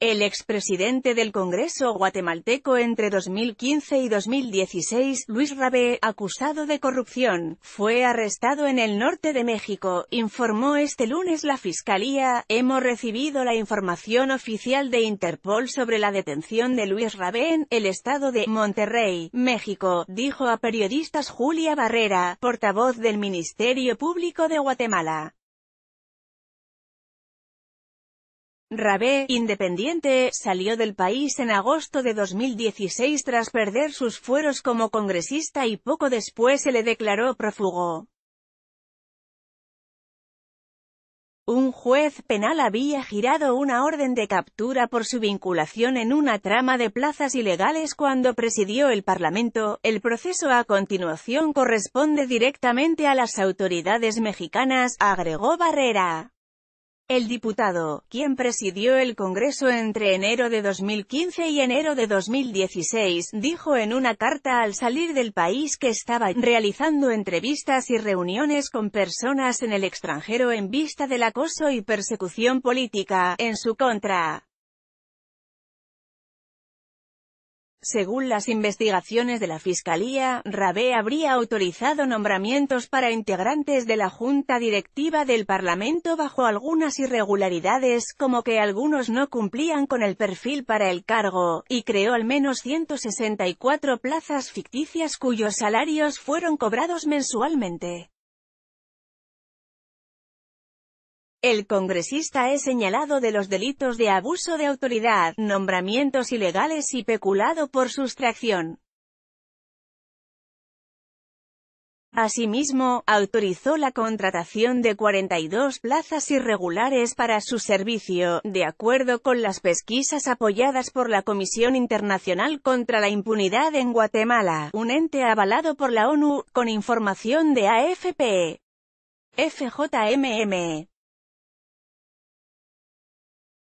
El expresidente del Congreso guatemalteco entre 2015 y 2016, Luis Rabé, acusado de corrupción, fue arrestado en el norte de México, informó este lunes la Fiscalía. Hemos recibido la información oficial de Interpol sobre la detención de Luis Rabé en el estado de Monterrey, México, dijo a periodistas Julia Barrera, portavoz del Ministerio Público de Guatemala. Rabé, independiente, salió del país en agosto de 2016 tras perder sus fueros como congresista y poco después se le declaró prófugo. Un juez penal había girado una orden de captura por su vinculación en una trama de plazas ilegales cuando presidió el Parlamento. El proceso a continuación corresponde directamente a las autoridades mexicanas, agregó Barrera. El diputado, quien presidió el Congreso entre enero de 2015 y enero de 2016, dijo en una carta al salir del país que estaba realizando entrevistas y reuniones con personas en el extranjero en vista del acoso y persecución política, en su contra. Según las investigaciones de la Fiscalía, Rabé habría autorizado nombramientos para integrantes de la Junta Directiva del Parlamento bajo algunas irregularidades como que algunos no cumplían con el perfil para el cargo, y creó al menos 164 plazas ficticias cuyos salarios fueron cobrados mensualmente. El congresista es señalado de los delitos de abuso de autoridad, nombramientos ilegales y peculado por sustracción. Asimismo, autorizó la contratación de 42 plazas irregulares para su servicio, de acuerdo con las pesquisas apoyadas por la Comisión Internacional contra la Impunidad en Guatemala, un ente avalado por la ONU, con información de AFP. E. FJMM.